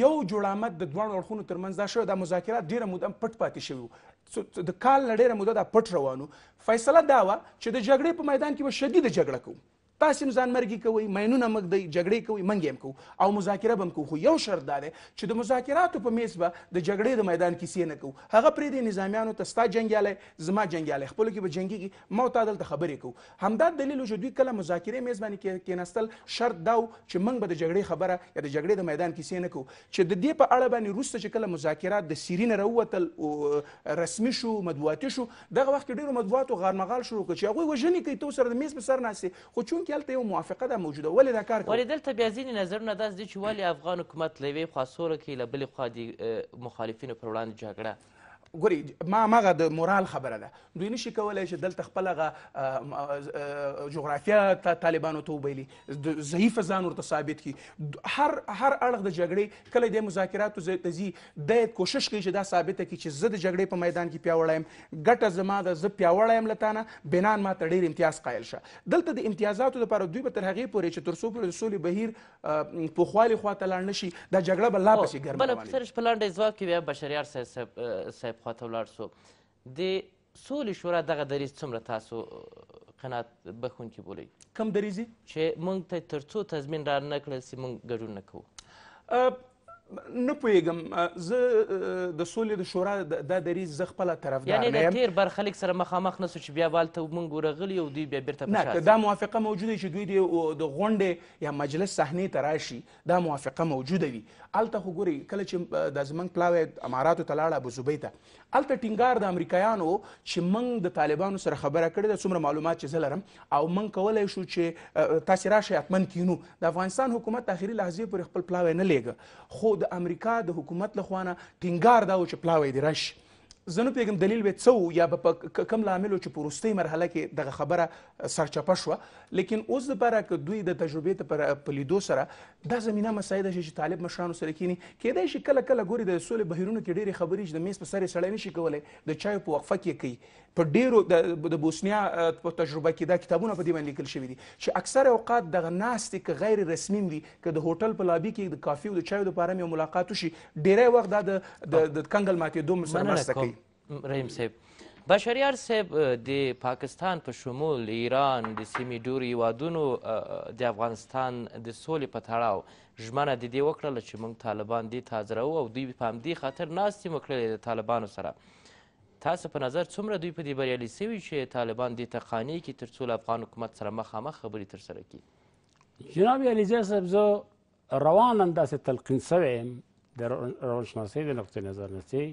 یو جوړامت د دوه اړخونو ترمنځ دا شو دا مذاکرات ډیره موده پټ پاتې شوی د کال ډیره موده دا پټ روانو فیصله دا وه چې د جګړې په میدان کې به شدید جګړه کوو تاسو هم ځان مرګي کوي مینونه مګدی جګړې کوي منګ هم کوو او مذاکره به کوو خو یو شرط دا دی چې د مذاکراتو په میز به د جګړې د میدان کیسې نه کوو هغه پرې د نظامیانو ته ستا جنگیالی زما جنگیالی خپلو کې به جنګیږي ما ته دلته خبرې کوو همدا دلیل و چې دوی کله مذاکرې میز باندې کېناستل شرط دا و چې موږ به د جګړې خبره یا د جګړې د میدان کیسې نه کوو چې د دې په اړه باندې وروسته چې کله مذاکرات د سیرین راووتل رسمي شو مطبوعاتي شو دغه وخت ډیرو مطبوعاتو غارمغال شروع کړ چې هغوی وژنې کوي تو سره د میز په سر ناستې خو چونکې کې هلته یو موافقه ده موجوده ولې دا کار ولې دلته بیا ځینې نظرونه داسې دي چې ولې افغان حکومت له یوې خوا سوله کوي له بلې خوا د مخالفینو پر وړاندې جګړه ګوري ما ماغه د مورال خبره ده دوی نشي کولای چې دلته خپل هغه جغرافیا ته طالبانو ته وبیلي ضعیف ځان ورته ثابت کی هر هر اړخ د جګړې کله د مذاکراتو ته ځي د کوشش کوي چې دا ثابته کړي چې زه د جګړې په میدان کې پیاوړی یم ګټه زما ده زه پیاوړی یم لتانه بنان ما ته ډیر امتیاز قایل شه دلته د امتیازاتو لپاره دوی به تر هغې پورې چې تر څو پورې سولې بهیر پوخوالي خواته لاړ نه شي دا جګړه به لا پسې ګرمه بله په سرش په لنډ ځواب کې بیا بشریار صاحب جمعیت خواته ولاړ سو د سولې شورا دغه دریځ څومره تاسو قناعت بخونکي بولئ کوم دریځ چې موږ ته تر څو تضمین را نه کړل سي موږ ګډون نه کوو نه پوهېږم زه د سولې د شورا دا دریځ زه خپله طرفدار نه یم تېر برخلیک سره مخامخ نه سو چې بیا به هلته موږ ورغلي او دوی بیا بېرته نه که دا موافقه موجوده چې دوی د غونډې یا مجلس صحنې ته راشي دا موافقه موجوده وي هلته خو ګورئ کله چې دا زموږ پلاوی اماراتو ته لاړه ابوظبۍ ته هلته ټینګار د امریکایانو چې موږ د طالبانو سره خبره کړې ده څومره معلومات چې زه لرم او موږ کولی شو چې تاسې راشئ حتما کینو د افغانستان حکومت آخري لحظې پورې خپل پلاوی نه لیږه خو د امریکا د حکومت له خوانه ټینګار دا و چې پلاوی دی راشي زه نه پوهېږم دلیل به څه یا به په کوم لامل چې په وروستۍ مرحله کې دغه خبره سرچپه شوه لیکن اوس دپاره که دوی د تجربې په لیدو سره دا زمینه مساعده شي چې طالب مشرانو سره کینی کېدای شي کله کله ګوري د سولې بهیرونو کې ډېرې خبرې چې د میز په سر یې سړی نشي کولی د چایو په وقفه کې کوي په ډیرو د بوسنیا په تجربه کې دا کتابونه په دې باندې لیکل شوي دي چې اکثر اوقات دغه ناستې که غیر رسمي وي که د هوټل په لابي کې د کافي او د چایو لپاره یو ملاقات وشي ډیری وخت دا د کنګل ماتېدو سره مرسته کوي رحیم صاحب بشری هر صاحب د پاکستان په شمول ایران د سیمې ډورو هیوادونو د افغانستان د سولې په تړاو ژمنه د دې وکړله چې موږ طالبان دې تازه او دوی په همدې خاطر ناستې مو کړلې د طالبانو سره تاسو په نظر څومره دوی په دې بریالي سوي چې طالبان دې ته قانع کړي تر څو افغان حکومت سره مخامخ خبرې ترسره کړي جناب علیزی صاحب زه روان انداسې تلقین سوی یم د روانشناسۍ د نقطې نظر نه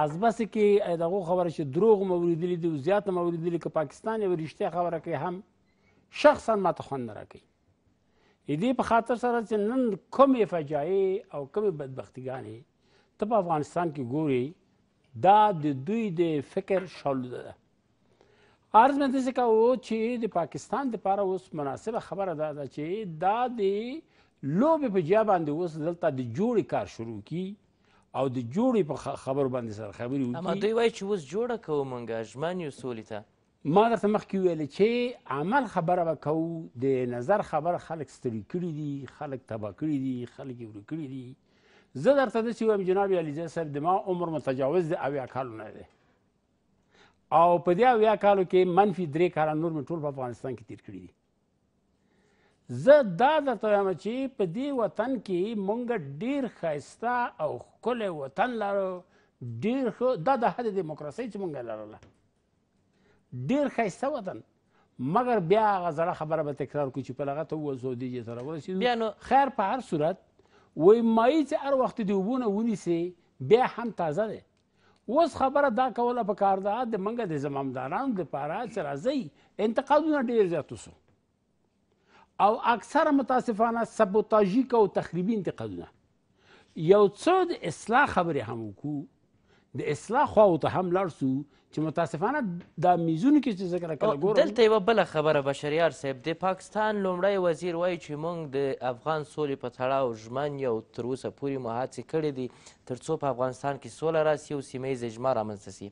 از بسې کې دغو خبره چې دروغ مو اورېدلي دي زیاته مو اورېدلي که پاکستان یوه رښتیا خبره کوي هم شخصا ماته خوند نه راکوي دې په خاطر سره چې نن کومې فجایع او کومې بدبختیګانې ته په افغانستان کې ګوري دا د دوی د فکر شالو ده عرض مې داسې کوو چې د پاکستان دپاره اوس مناسبه خبره دا ده چې دا د لوبې په جیا باندې اوس دلته د جوړې کار شروع کی او د جوړې په خبرو باندې سره خبرې وکړي اما دوی وایي چې اوس جوړه کوو موږ ژمن یو سولې ته ما درته مخکې ویلې چې عمل خبره به کوو د نظر خبره خلک ستړي کړي دي خلک تباه کړي دي خلک یې ورو کړي دي زه درته داسې ویم جناب علیزی صاحب زما عمر متجاوز دی اویا کالونه دی او په دې اویا کالو کې منفي درې کاله نور مې ټول په افغانستان کې تیر کړي دي زه دا درته وایم چې په دې وطن کې مونږ ډیر ښایسته او ښکلی وطن لرو ډیر ښه دا د حد دیموکراسۍ چې مونږ یې لرله ډیر ښایسته وطن مګر بیا هغه زړه خبره به تکرار کړو چې په لغته ووځو دې ته راورسېدو خیر په هر صورت وایي مایع چې هر وخت د اوبو نه ونیسي بیا هم تازه دی اوس خبره دا کوله په کار ده د منګه د زمامدارانو دپاره چې راځئ انتقادونه ډېر زیات وسو او اکثره متاسفانه سبوتاژیک او تخریبي انتقادونه یو څه د اصلاح خبرې هم وکړو د اصلاح خواو ته هم لاړ سو چې متاسفانه دا میزونو کې چې ذکر کړه ګورم دلته یوه بله خبره بشریار صاحب د پاکستان لومړی وزیر وایي چې موږ د افغان سولې په تړاو ژمن یو تر اوسه پورې مو هڅې کړې دي تر څو په افغانستان کې سوله راسي او سیمه ییز اجماع رامنځته سي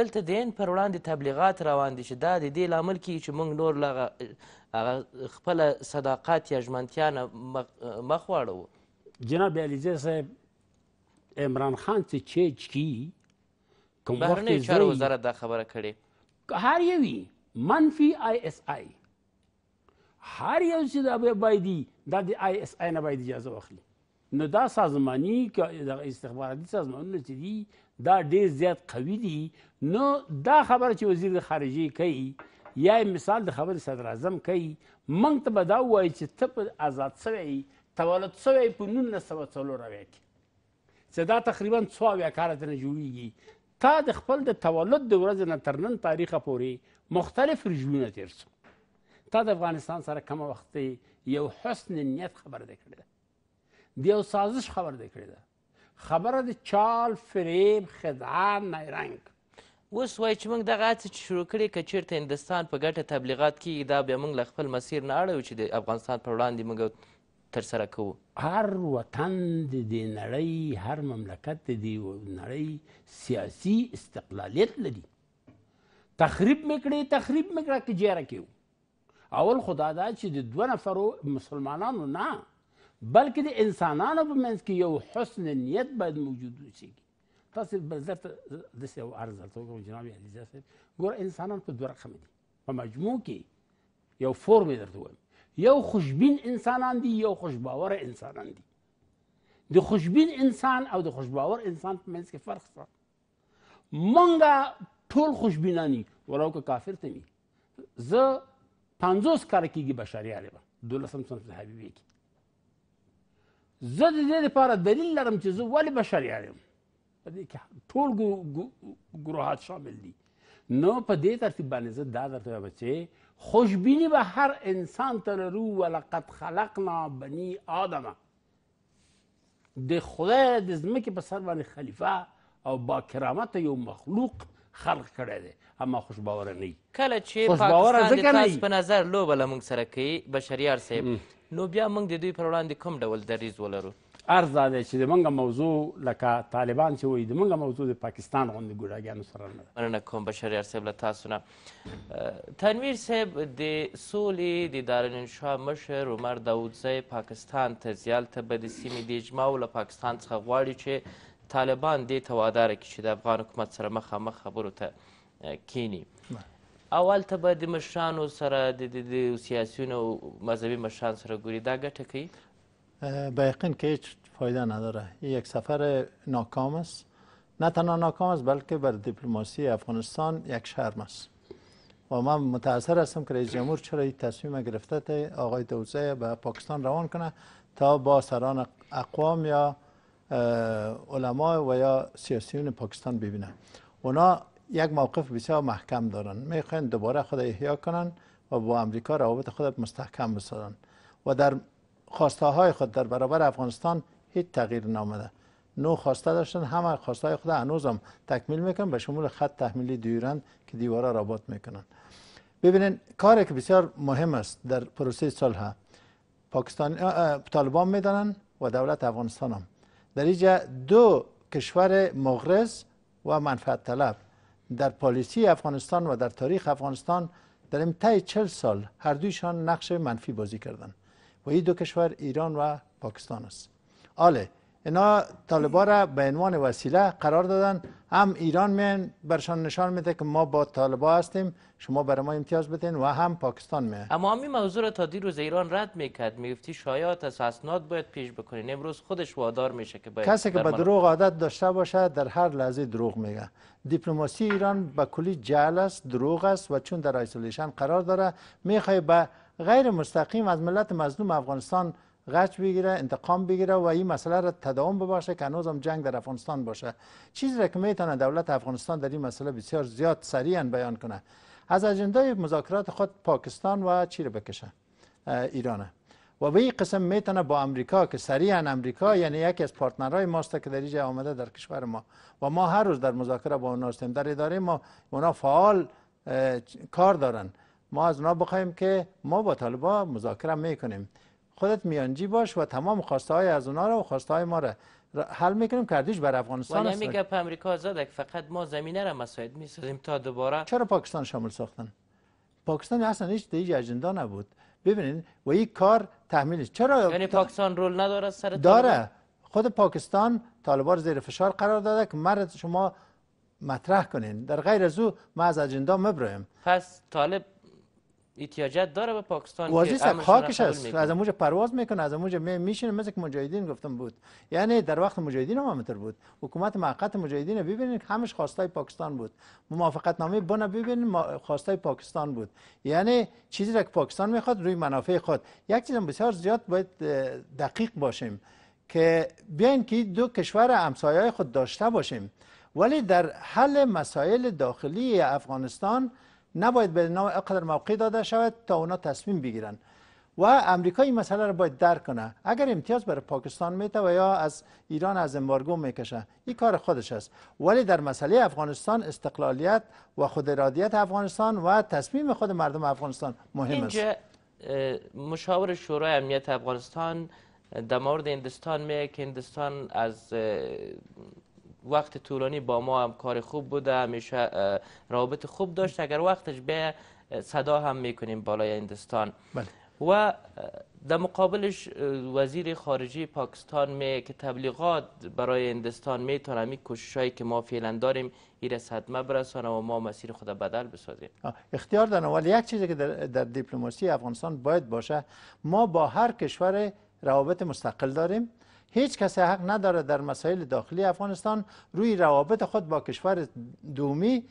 دلته د هند پر وړاندې تبلیغات روان دي چې دا د دې لامل کیږي چې موږ نور له خپله صداقت یا ژمنتیا نه مخ واړو جناب علیزی صاحب عمران خان چې چیچ کی کوم بهرنیو چارو وزارت دا خبره کړې هر یو وي منفي آی اس آی هر یو چې دا باید دا د آی اس آی نه باید اجازه واخلي نو دا سازماني استخباراتي سازمانونه چې دي دا ډېر زیات قوي دي نو دا خبره چې وزیر د خارجې کوي یا مثال د خبرې صدر اعظم کوي موږ ته به دا ووایي چې ته په آزاد سوی تولد سوی په نولس سوه څلور اویا کې چې دا تقریبا څو اویا کاله درنه جوړېږي تا د خپل د تولد د ورځې نه تر نن تاریخه پورې مختلف رژیمونه تیر سو تا د افغانستان سره کم وخت یو حسن نیت خبره ده کړې د یو سازش خبره ده کړې ده خبره د چال فریب خدعه نیرنګ اوس وایي چې موږ دغه هڅې چې شروع کړې که چېرته هندوستان په ګټه تبلیغات کیږي دا بیا موږ له خپل مسیر نه اړوي چې د افغانستان پر وړاندې موږ ترسره کوو هر وطن د دې نړۍ هر مملکت د دې نړۍ سیاسي استقلالیت لري تخریب مې کړې تخریب مې کړه که جیره کې اول خدا دا چې د دوه نفرو مسلمانانو نه بلکې د انسانانو په منځ کې یو حسن نیت باید موجود اوسېږي تاسو بل درته داسې یو عرض درته وکړم جناب علیزه صاحب ګوره انسانان په دوه رقمه دي په مجموع کې یو فورم یې درته وایم یو خوشبین انسانان دي یو خوشباور انسانان دي د خوشبین انسان او د خوشباور انسان په منځ کې فرق شته مونږه ټول خوشبینانی ولو که کافر ته وي زه پنځوس کاله کېږي بشري عالمه دولسم صنف د حبیبي کې زه د دې لپاره دلیل لرم چې زه ولې بشري عالم په دې کې ټول ګروهات شامل دي نو په دې ترتیب باندې زه دا درته وایم چې خوشبینی به هر انسان تر رو ولقد خلقنا بنی آدمه د خدای د ځمکې په سر باندې خلیفه او با کرامت یو مخلوق خلق کړی دی اما خوش باور نه کله چې پاکستان تاسو په نظر لوبه له موږ سره کوي بشریار صاحب نو بیا موږ د دوی پر وړاندې کوم ډول دریځ ولرو عرض دا دی چې زموږ موضوع لکه طالبان چې وایي زموږ موضوع د پاکستان غوندې ګوډاګیانو سره نه ده مننه کوم بشر یار صاحب له تاسو نه تنویر صاحب د سولې د دارالانشا مشر عمر داودزی پاکستان ته زیال ته به د سیمې د اجماع له پاکستان څخه غواړي چې طالبان دې ته واداره کړي چې د افغان حکومت سره مخامخ خبرو ته کینی اول ته به د مشرانو سره د سیاسیونو مذهبي مشرانو سره ګوري دا ګټه کوي به یقین کې فایده نداره یک سفر ناکام است نه تنها ناکام است بلکه بر دیپلماسی افغانستان یک شرم است و من متاثر هستم که رئیس جمهور چرا این تصمیم گرفته آقای دوزه به پاکستان روان کنه تا با سران اقوام یا علما و یا سیاسیون پاکستان ببینه. اونا یک موقف بسیار محکم دارن میخواین دوباره خود احیا کنن و با امریکا روابط خود مستحکم بسازن و در خواسته های خود در برابر افغانستان هیچ تغییر نامده نو خواسته داشتن همه خواسته های خود هنوزم تکمیل میکن به شمول خط تحمیلی دیورند که دیوارا رابط میکنن ببینین کاری که بسیار مهم است در پروسه صلح پاکستان طالبان میدانن و دولت افغانستان هم در اینجا دو کشور مغرض و منفعت طلب در پالیسی افغانستان و در تاریخ افغانستان در امتای چل سال هر دویشان نقش منفی بازی کردن و این دو کشور ایران و پاکستان است آله اینا طالبا را به عنوان وسیله قرار دادن هم ایران میان برشان نشان میده که ما با طالبا هستیم شما برای ما امتیاز بدین و هم پاکستان میان اما همین موضوع را تا دیروز ایران رد میکرد میگفتی شاید از اسناد باید پیش بکنین امروز خودش وادار میشه که باید کسی که به دروغ عادت داشته باشه در هر لحظه دروغ میگه دیپلماسی ایران به کلی جعل است دروغ است و چون در ایزولیشن قرار داره میخوای به غیر مستقیم از ملت مظلوم افغانستان غچ بگیره انتقام بگیره و این مسئله را تداوم بباشه که هنوز هم جنگ در افغانستان باشه چیزی را که میتونه دولت افغانستان در این مسئله بسیار زیاد سریعا بیان کنه از اجندای مذاکرات خود پاکستان و چی رو بکشه ایرانه و به این قسم میتونه با امریکا که سریعا امریکا یعنی یکی از پارتنرهای ماست که در اینجا آمده در کشور ما و ما هر روز در مذاکره با اونا هستیم در اداره ما اونا فعال کار دارن ما از اونا بخوایم که ما با طالبا مذاکره میکنیم خودت میانجی باش و تمام خواسته های از اونا رو و خواسته های ما را حل میکنیم کردیش بر افغانستان است میگه امریکا که فقط ما زمینه را مساعد میسازیم تا دوباره چرا پاکستان شامل ساختن پاکستان اصلا هیچ دیگه اجندا نبود ببینید و این کار تحمیلش چرا یعنی پاکستان رول نداره سر داره خود پاکستان طالبان زیر فشار قرار داده که مرد شما مطرح کنین در غیر از او ما از اجندا مبرایم پس طالب احتیاجت داره به پاکستان وازی خاکش است از اموج پرواز میکنه از اموج میشینه مثل که مجاهدین گفتم بود یعنی در وقت مجاهدین هم متر بود حکومت موقت مجاهدین ببینید همش خواستای پاکستان بود موافقت نامه بنا ببینید خواستای پاکستان بود یعنی چیزی را که پاکستان میخواد روی منافع خود یک چیز بسیار زیاد باید دقیق باشیم که بیاین که دو کشور همسایه خود داشته باشیم ولی در حل مسائل داخلی افغانستان نباید به نام اقدر موقع داده شود تا اونا تصمیم بگیرن و امریکا این مسئله رو باید درک کنه اگر امتیاز برای پاکستان میته و یا از ایران از امبارگو میکشه این کار خودش است ولی در مسئله افغانستان استقلالیت و خودارادیت افغانستان و تصمیم خود مردم افغانستان مهم است مشاور شورای امنیت افغانستان در مورد هندستان میگه که هندستان از وقت طولانی با ما هم کار خوب بوده همیشه رابط خوب داشت اگر وقتش به صدا هم میکنیم بالای هندستان بله. و در مقابلش وزیر خارجی پاکستان می که تبلیغات برای هندستان میتونه این کوشش که ما فعلا داریم این صدمه برسانه و ما مسیر خود بدل بسازیم اختیار دارن ولی یک چیزی که در, در دیپلماسی افغانستان باید باشه ما با هر کشور روابط مستقل داریم هیچ کسی حق نداره در مسائل داخلی افغانستان روی روابط خود با کشور دومی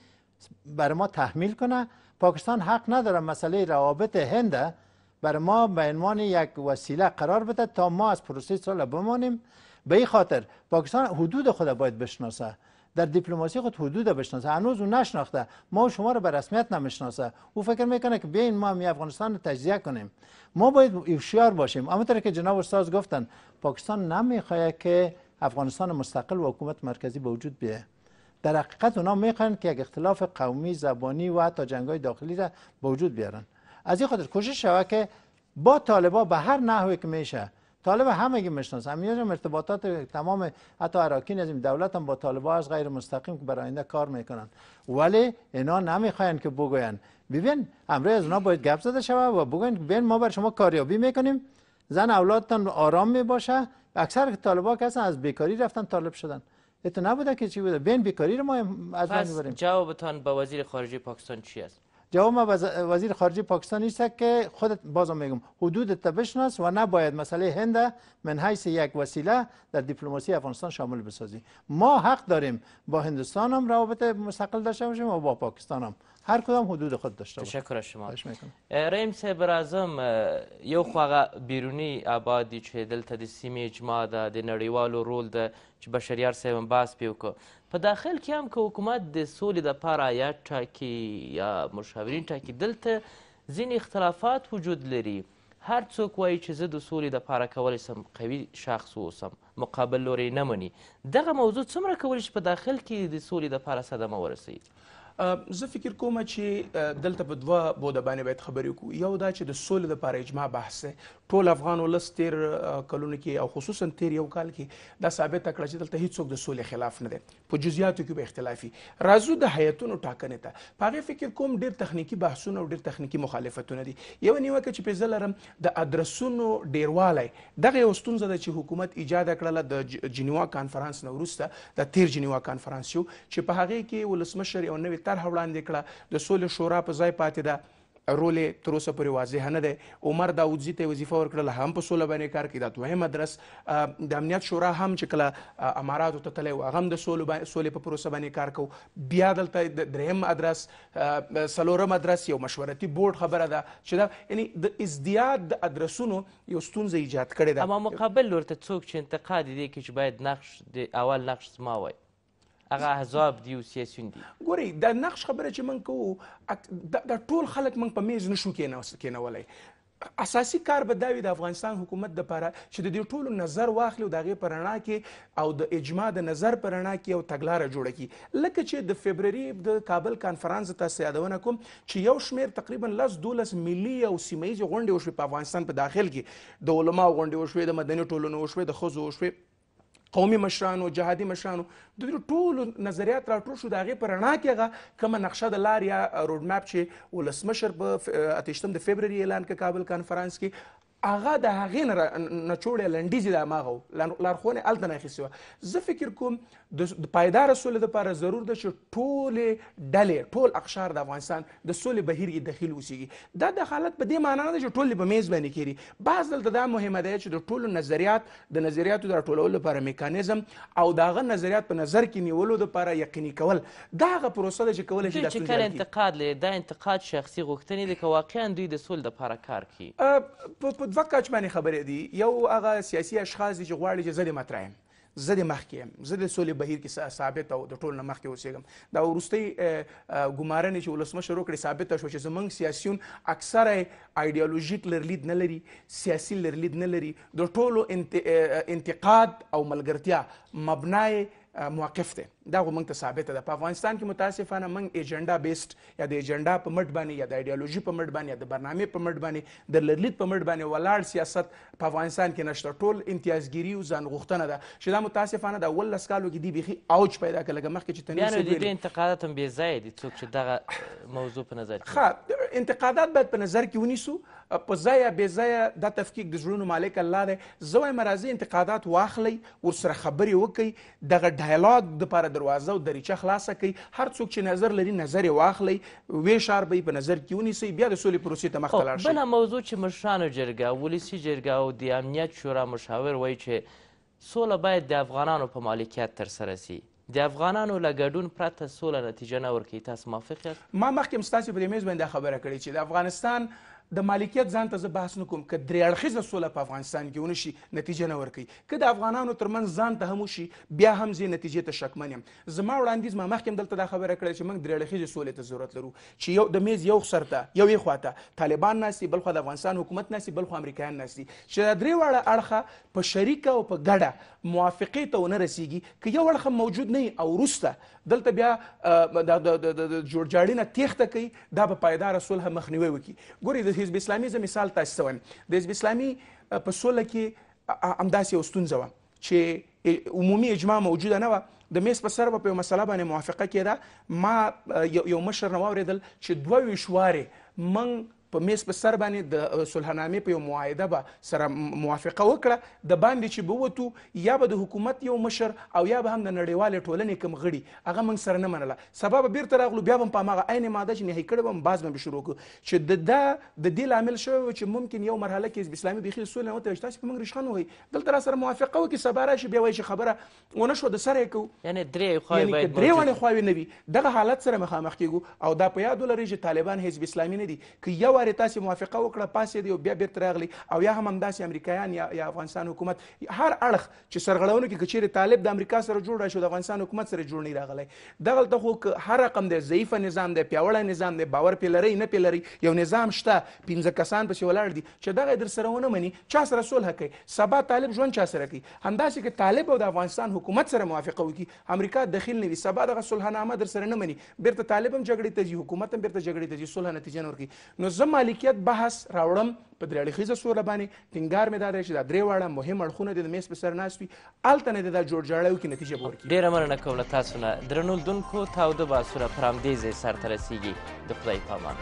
بر ما تحمیل کنه پاکستان حق نداره مسئله روابط هند بر ما به عنوان یک وسیله قرار بده تا ما از پروسه سال بمانیم به این خاطر پاکستان حدود خود باید بشناسه در دیپلماسی خود حدود بشناسه هنوز او نشناخته ما شما رو به رسمیت نمیشناسه او فکر میکنه که بیاین ما می افغانستان رو تجزیه کنیم ما باید هوشیار باشیم اما که جناب استاد گفتن پاکستان نمیخواد که افغانستان مستقل و حکومت مرکزی به وجود بیه در حقیقت اونا میخوان که یک اختلاف قومی زبانی و حتی های داخلی را به وجود بیارن از این خاطر کوشش شوه که با طالبا به هر نحوی که میشه طالب همه گی میشناسم هم ارتباطات تمام حتی عراقین از این دولت هم با ها از غیر مستقیم که برای کار میکنن ولی اینا نمیخواین که بگوین ببین امروز از اونا باید گپ زده شود و بگوین ببین ما بر شما کاریابی میکنیم زن اولادتان آرام میباشه اکثر طالب که هستن از بیکاری رفتن طالب شدن اتو نبوده که چی بوده بین بیکاری رو ما از میبریم جوابتان با وزیر خارجه پاکستان چی است جواب وزیر خارجه پاکستان است که خودت بازم میگم حدودت بشناس و نباید مسئله هند من حیث یک وسیله در دیپلماسی افغانستان شامل بسازی ما حق داریم با هندستان هم روابط مستقل داشته باشیم و با پاکستان هم هر کدام حدود خود داشته باشیم تشکر از شما رئیم صاحب اعظم یو خواغه بیرونی آبادی چې دلته د سیمې اجماع ده د نړیوالو رول ده چې بشریار صاحب هم بحث پې وکړو په داخل کې هم که حکومت د سولې دپاره یا ټاکي یا مشاورین ټاکي دلته ځینې اختلافات وجود لري هر څوک وایي چې زه د سولې دپاره کولی سم قوي شخص واوسم مقابل لوری نه مني دغه موضوع څومره کولی چې په داخل کې د سولې دپاره صدمه ورسوي زه فکر کوم چې دلته په دوه بوده باندې باید خبرې وکړو یو دا چې د سولې لپاره اجماع بحث ټول افغان ولس تیر کلونو کې او خصوصا تیر یو کال کې دا ثابت کړ چې دلته هیڅوک د سولې خلاف نه دی په جزئیاتو کې به اختلافي راځو د هیئتونو ټاکنې ته پاره فکر کوم ډیر تخنیکی بحثونه او ډیر تخنیکی مخالفتونه دي یو نیوکه چې په زلرم د ادرسونو ډیروالی دغه یو ستونزه ده چې حکومت ایجاد کړله د جنیوا کانفرنس نه وروسته د تیر جنیوا کانفرنس یو چې په هغه کې ولسمشر یو نوې طرح وړاندې کړه د سولې شورا په ځای پاتې ده رول تر اوسه پورې واضح نه دی عمر داوودزي ته وظیفه ورکړل هم په سوله باندې کار کوي دا دویم مدرس د امنیت شورا هم چې کله اماراتو ته تللی و هغه هم د سولو سولې په پروسه باندې کار کو بیا دلته دریم مدرس څلورم مدرس یو مشورتي بورډ خبره ده چې دا یعنی د ازدیاد د ادرسونو یو ستونزه ایجاد کړې ده اما مقابل لور ته څوک چې انتقاد دی کې چې باید نقش د اول نقش زما وای هغه احزاب دي او سیاسيون دي ګوري دا نقش خبره چې من کوو دا ټول خلک من په میز نشو کېنولای اساسی کار به داوی د دا افغانستان حکومت د لپاره چې د دې ټولو نظر واخلي او دغه پرانا کې او د اجماع د نظر پرانا کې او تګلارې جوړه کی لکه چې د فبرवरी د کابل کانفرنس ته سیادونه کوم چې یو شمیر تقریبا لس دولس ملي او سیمایي غونډې وشوي په افغانستان په داخل کې د علما غونډې وشوي د مدني ټولنو وشوي د خزو وشوي قومي مشرانو جهادي مشرانو د دې ټولو نظریات راټول شو د هغې په رڼا کې هغه کومه نقشه د لار یا روډ میپ چې ولسمشر په اتشتم د فبرवरी اعلان کړ کابل کانفرنس کې هغه د هغې نه نچوړې لنډیزې د هماغه و لارښوونه هلته نه اخیستې وه زه فکر کوم د پایداره سولې دپاره ضرور ده چې ټولې ډلې ټول اقشار د افغانستان د سولې بهیر کې دخیل اوسیږي دا دخالت په دې معنا نه ده چې ټول په میز باندې کېږي بعض دلته دا مهمه ده چې د ټولو نظریات د نظریاتو د راټولولو لپاره میکانیزم او د هغه نظریات په نظر کې نیولو دپاره یقیني کول دا هغه پروسه ده چې کولی شي چې کله انتقاد لري دا انتقاد شخصي غوښتنې دي که واقعا دوی د سولې دپاره کار کوي دوه کچمنې خبرې دي یو هغه سیاسي اشخاص دي چې غواړي چې زه د مطرح یم زه د مخکې یم زه د سولې بهیر کې ثابت او د ټولو نه مخکې اوسېږم دا وروستۍ ګمارنې چې ولسمشر وکړې ثابته شوه چې زموږ سیاسیون اکثره ایډیالوژیک لرلید نه لري سیاسي لرلید نه لري د ټولو انتقاد او ملګرتیا مبنای موقف دی دا خو موږ ته ثابته ده په افغانستان کې متاسفانه موږ ایجنډا بیسډ یا د ایجنډا په مټ باندې یا د ایډیالوژي په مټ باندې یا د برنامې په مټ باندې د لرلید په مټ باندې ولاړ سیاست په افغانستان کې نشته ټول امتیازګيري او ځانغوښتنه ده چې دا متاسفانه د اول لس کالو کې دی بيخي اوج پیدا کړل لکه مخکې چې تنویر سوي انتقادات هم بې ځای دي څوک چې دغه موضوع په نظر کې انتقادات باید په نظر کې ونیسو په ځای به ځای د تفکیک د ژوند مالک الله دی زوې مرزي انتقادات واخلي ورسره خبرې وکړي دغه ډایالوګ د لپاره دروازه او دریچه خلاصه کړي هر څوک چې نظر لري نظر یې واخلي ویشار به په نظر کې ونیسي بیا د سولې پروسې ته مخ ته لاړ شي بل موضوع چې مشرانو جرګه ولسی جرګه او د امنیت شورا مشاور وایي چې سوله باید د افغانانو په مالکیت ترسره سي د افغانانو له ګډون پرته سوله نتیجه نه ورکوي تاسو موافق یاست ما مخکې هم ستاسې په دې میز باندې خبره کړې چې د افغانستان د مالکیت ځان ته زه بحث نه کوم که درې اړخیزه سوله په افغانستان کې ونه شي نتیجه نه ورکوي که د افغانانو ترمنځ ځان ته هم وشي بیا هم زه نتیجې ته شکمن یم زما وړاندیز ما مخکې هم دلته دا خبره کړې چې موږ درې اړخیزې سولې ته ضرورت لرو چې یو د میز یو سر ته یوې خوا ته طالبان ناستي بل خوا د افغانستان حکومت ناستي بل خوا امریکایان ناستي چې دا درې واړه اړخه په شریکه او په ګډه موافقې ته ونه رسیږي که یو اړخه موجود نه او وروسته دلته بیا د جوړجاړي نه تیښته کوي دا به پایدار صلح مخنیوي وکړي ګوري د حزب اسلامي زه مثال تاسو سوم د حزب اسلامي په سوله کې امداسي یو ستونزه و چې عمومي اجماع موجوده نه و د میس په سر په یو مسله باندې موافقه کړه ما یو مشر نو اوریدل چې دوه وشواره من په میس په سر باندې د صلحنامې په یو معاهده به سره موافقه وکړه د باندې چې به ووتو یا به د حکومت یو مشر او یا به هم د نړیوالې ټولنې کوم غړي هغه موږ سره نه منله سبا به بیرته راغلو بیا به هم په هماغه عین ماده چې نهي کړې به هم باز به شروع کړو چې د دا د دې لامل شوی و چې ممکن یو مرحله کې حزب اسلامي بیخي سولې نه وته چې تاسو په موږ رښخن وایي دلته را سره موافقه وکړي سبا راشي بیا وایي چې خبره ونه شو د سره یې کوو یعنې درې خواوې باید درې وړې خواوې نه وي دغه حالت سره مخامخ کیږو او دا په یاد ولرئ چې طالبان حزب اسلامي نه دي که یو وارې تاسې موافقه وکړه پاسېد او بیا بیرته راغلی او یا هم همداسې امریکایان یا افغانستان حکومت هر اړخ چې سرغړونه کې که چیرې طالب د امریکا سره جوړ راشي د افغانستان حکومت سره جوړ نه راغلی دغلته خو هر رقم دی ضعیفه نظام دی پیاوړی نظام دی باور پې لرئ نه پې لرئ یو نظام شته پنځه کسان پسې ولاړ دي چې دغه در سره ونه مني چا سره صلح کوي سبا طالب ژوند چا سره کوي همداسې که طالب او د افغانستان حکومت سره موافقه وکړي امریکا دخیل نه وي سبا دغه صلحنامه در سره نه مني بیرته طالب هم جګړې ته ځي حکومت هم بیرته جګړې ته ځي صلح نتیجه نه ورکوي نو زه د مالکیت بحث راوړم په درې اړخیزه سوره باندې ټینګار مې دا دی چې دا درې واړه مهم اړخونه دي د میز په سر ناست وي هلته نه د دا جوړجاړیو کې نتیجه به ورکړي ډېره مننه کوم له تاسو نه درنو لیدونکو تاوده بحثونه پر همدې ځای سرته رسیږي د خدای په امان